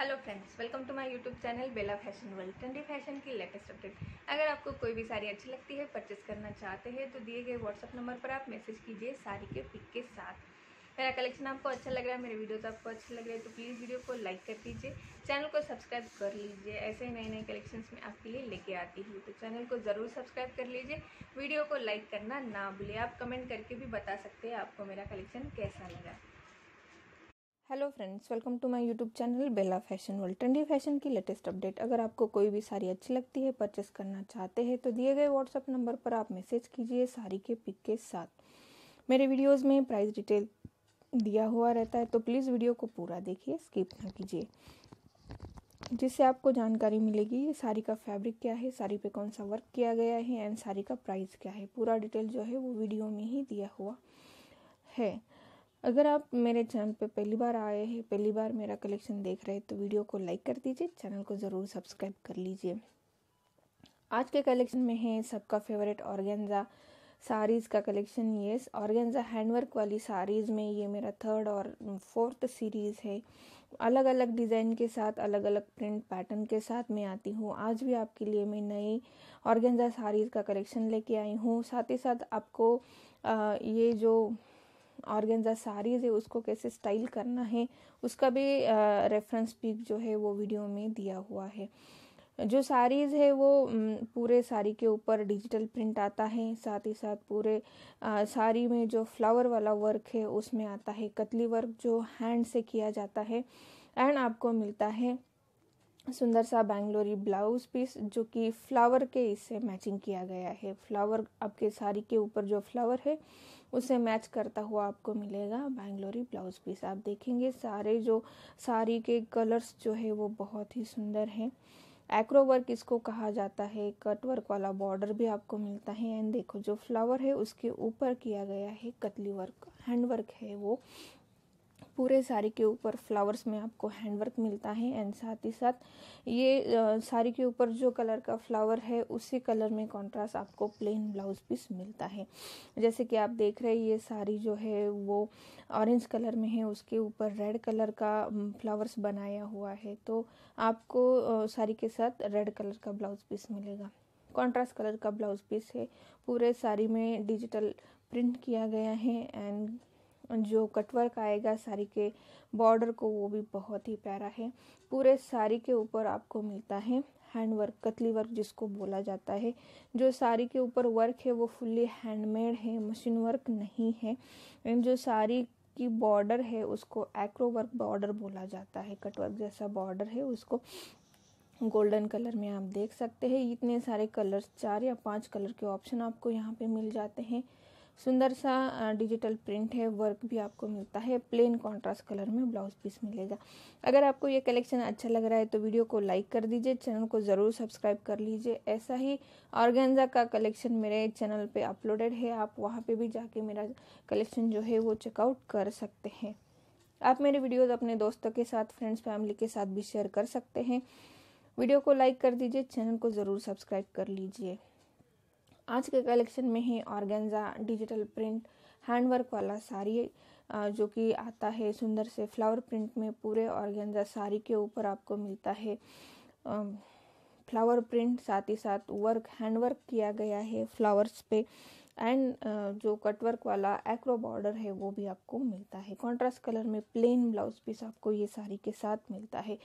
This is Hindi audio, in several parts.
hello friends welcome to my YouTube channel Bela Fashion World trendy fashion की लेटेस्ट अपडेट अगर आपको कोई भी साड़ी अच्छी लगती है परचेस करना चाहते हैं तो दिए गए व्हाट्सअप नंबर पर आप मैसेज कीजिए साड़ी के पिक के साथ मेरा कलेक्शन आपको अच्छा लग रहा है मेरे वीडियोज आपको अच्छे लग रहे हैं तो प्लीज़ वीडियो को लाइक कर दीजिए चैनल को सब्सक्राइब कर लीजिए ऐसे ही नए नए कलेक्शन में आपके लिए लेके आती हूँ तो चैनल को ज़रूर सब्सक्राइब कर लीजिए वीडियो को लाइक करना ना भूलिए आप कमेंट करके भी बता सकते हैं आपको मेरा कलेक्शन कैसा लगा hello friends welcome to my YouTube channel Bela Fashion World trendy fashion की लेटेस्ट अपडेट अगर आपको कोई भी साड़ी अच्छी लगती है परचेस करना चाहते हैं तो दिए गए व्हाट्सअप नंबर पर आप मैसेज कीजिए साड़ी के पिक के साथ मेरे वीडियोस में प्राइस डिटेल दिया हुआ रहता है तो प्लीज़ वीडियो को पूरा देखिए स्किप ना कीजिए जिससे आपको जानकारी मिलेगी ये साड़ी का फैब्रिक क्या है साड़ी पे कौन सा वर्क किया गया है एंड साड़ी का प्राइस क्या है पूरा डिटेल जो है वो वीडियो में ही दिया हुआ है अगर आप मेरे चैनल पे पहली बार आए हैं पहली बार मेरा कलेक्शन देख रहे हैं तो वीडियो को लाइक कर दीजिए चैनल को ज़रूर सब्सक्राइब कर लीजिए आज के कलेक्शन में है सबका फेवरेट ऑर्गेन्जा साड़ीज़ का कलेक्शन ये ऑर्गेन्जा हैंडवर्क वाली साड़ीज़ में ये मेरा थर्ड और फोर्थ सीरीज़ है अलग अलग डिज़ाइन के साथ अलग अलग प्रिंट पैटर्न के साथ मैं आती हूँ आज भी आपके लिए मैं नई ऑर्गेन्जा साड़ीज़ का कलेक्शन लेके आई हूँ साथ ही साथ आपको ये जो ऑर्गेंजा साड़ीज है उसको कैसे स्टाइल करना है उसका भी रेफरेंस पिक जो है वो वीडियो में दिया हुआ है जो साड़ीज़ है वो पूरे साड़ी के ऊपर डिजिटल प्रिंट आता है साथ ही साथ पूरे साड़ी में जो फ्लावर वाला वर्क है उसमें आता है कतली वर्क जो हैंड से किया जाता है एंड आपको मिलता है सुंदर सा बैंगलोरी ब्लाउज पीस जो कि फ्लावर के इससे मैचिंग किया गया है फ्लावर आपके साड़ी के ऊपर जो फ्लावर है उसे मैच करता हुआ आपको मिलेगा बैंगलोरी ब्लाउज पीस आप देखेंगे सारे जो साड़ी के कलर्स जो है वो बहुत ही सुंदर हैं एक्रो वर्क इसको कहा जाता है कट वर्क वाला बॉर्डर भी आपको मिलता है एंड देखो जो फ्लावर है उसके ऊपर किया गया है कतली वर्क हैंड वर्क है वो पूरे साड़ी के ऊपर फ्लावर्स में आपको हैंडवर्क मिलता है एंड साथ ही साथ ये साड़ी के ऊपर जो कलर का फ्लावर है उसी कलर में कॉन्ट्रास्ट आपको प्लेन ब्लाउज पीस मिलता है जैसे कि आप देख रहे हैं ये साड़ी जो है वो ऑरेंज कलर में है उसके ऊपर रेड कलर का फ्लावर्स बनाया हुआ है तो आपको साड़ी के साथ रेड कलर का ब्लाउज पीस मिलेगा कॉन्ट्रास्ट कलर का ब्लाउज पीस है पूरे साड़ी में डिजिटल प्रिंट किया गया है एंड जो कटवर्क आएगा साड़ी के बॉर्डर को वो भी बहुत ही प्यारा है पूरे साड़ी के ऊपर आपको मिलता है हैंड वर्क कतली वर्क जिसको बोला जाता है जो साड़ी के ऊपर वर्क है वो फुल्ली हैंडमेड है मशीन वर्क नहीं है एंड जो साड़ी की बॉर्डर है उसको एक्रो वर्क बॉर्डर बोला जाता है कटवर्क जैसा बॉर्डर है उसको गोल्डन कलर में आप देख सकते हैं इतने सारे कलर्स चार या पांच कलर के ऑप्शन आपको यहाँ पे मिल जाते हैं सुंदर सा डिजिटल प्रिंट है वर्क भी आपको मिलता है प्लेन कॉन्ट्रास्ट कलर में ब्लाउज पीस मिलेगा अगर आपको ये कलेक्शन अच्छा लग रहा है तो वीडियो को लाइक कर दीजिए चैनल को ज़रूर सब्सक्राइब कर लीजिए ऐसा ही ऑर्गेन्जा का कलेक्शन मेरे चैनल पे अपलोडेड है आप वहाँ पे भी जाके मेरा कलेक्शन जो है वो चेकआउट कर सकते हैं आप मेरे वीडियोज़ अपने दोस्तों के साथ फ्रेंड्स फैमिली के साथ भी शेयर कर सकते हैं वीडियो को लाइक कर दीजिए चैनल को ज़रूर सब्सक्राइब कर लीजिए आज के कलेक्शन में है ऑर्गेन्जा डिजिटल प्रिंट हैंडवर्क वाला साड़ी जो कि आता है सुंदर से फ्लावर प्रिंट में पूरे ऑर्गेन्जा साड़ी के ऊपर आपको मिलता है फ्लावर प्रिंट साथ ही साथ वर्क हैंडवर्क किया गया है फ्लावर्स पे एंड uh, जो कटवर्क वाला एक्रो बॉर्डर है वो भी आपको मिलता है कॉन्ट्रास्ट कलर में प्लेन ब्लाउज पीस आपको ये साड़ी के साथ मिलता है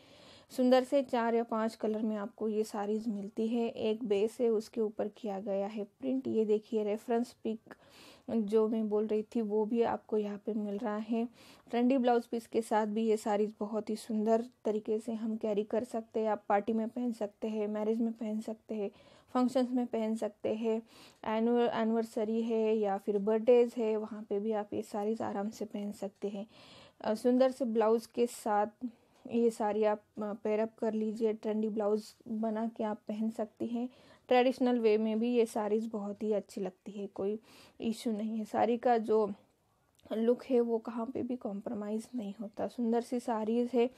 सुंदर से चार या पांच कलर में आपको ये साड़ीज मिलती है एक बेस है उसके ऊपर किया गया है प्रिंट ये देखिए रेफरेंस पिक जो मैं बोल रही थी वो भी आपको यहाँ पे मिल रहा है ट्रेंडी ब्लाउज पीस के साथ भी ये साड़ीज बहुत ही सुंदर तरीके से हम कैरी कर सकते हैं आप पार्टी में पहन सकते हैं मैरिज में पहन सकते हैं फंक्शंस में पहन सकते हैं एनुअल एनिवर्सरी है या फिर बर्थडेज है वहाँ पे भी आप ये साड़ीज़ आराम से पहन सकते हैं सुंदर से ब्लाउज़ के साथ ये साड़ी आप पैरअप कर लीजिए ट्रेंडी ब्लाउज़ बना के आप पहन सकती हैं ट्रेडिशनल वे में भी ये साड़ीज़ बहुत ही अच्छी लगती है कोई इशू नहीं है साड़ी का जो लुक है वो कहाँ पे भी कॉम्प्रोमाइज़ नहीं होता सुंदर सी साड़ीज़ है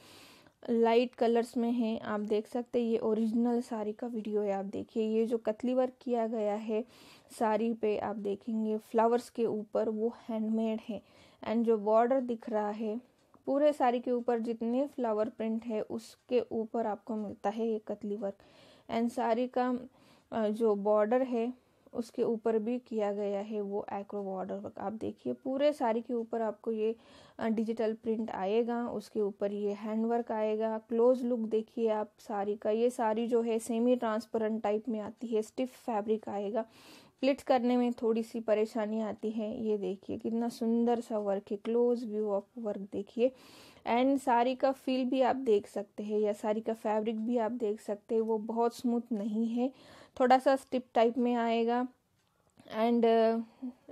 लाइट कलर्स में है आप देख सकते हैं ये ओरिजिनल साड़ी का वीडियो है आप देखिए ये जो कतली वर्क किया गया है साड़ी पे आप देखेंगे फ्लावर्स के ऊपर वो हैंडमेड है एंड जो बॉर्डर दिख रहा है पूरे साड़ी के ऊपर जितने फ्लावर प्रिंट है उसके ऊपर आपको मिलता है ये कतली वर्क एंड साड़ी का जो बॉर्डर है उसके ऊपर भी किया गया है वो एक्रो बॉर्डर वर्क आप देखिए पूरे साड़ी के ऊपर आपको ये डिजिटल प्रिंट आएगा उसके ऊपर ये हैंड वर्क आएगा क्लोज लुक देखिए आप साड़ी का ये साड़ी जो है सेमी ट्रांसपेरेंट टाइप में आती है स्टिफ फैब्रिक आएगा प्लिट करने में थोड़ी सी परेशानी आती है ये देखिए कितना सुंदर सा वर्क है क्लोज व्यू ऑफ वर्क देखिए एंड साड़ी का फील भी आप देख सकते हैं या साड़ी का फैब्रिक भी आप देख सकते हैं वो बहुत स्मूथ नहीं है थोड़ा सा स्टिप टाइप में आएगा and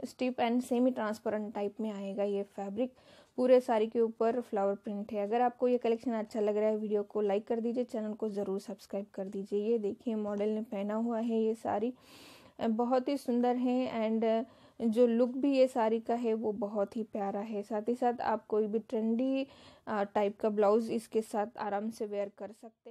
stiff and semi transparent type में आएगा ये फैब्रिक पूरे साड़ी के ऊपर फ्लावर प्रिंट है अगर आपको ये कलेक्शन अच्छा लग रहा है वीडियो को लाइक कर दीजिए चैनल को ज़रूर सब्सक्राइब कर दीजिए ये देखिए मॉडल ने पहना हुआ है ये साड़ी बहुत ही सुंदर है एंड जो लुक भी ये साड़ी का है वो बहुत ही प्यारा है साथ ही साथ आप कोई भी ट्रेंडी टाइप का ब्लाउज़ इसके साथ आराम से वेयर कर सकते हैं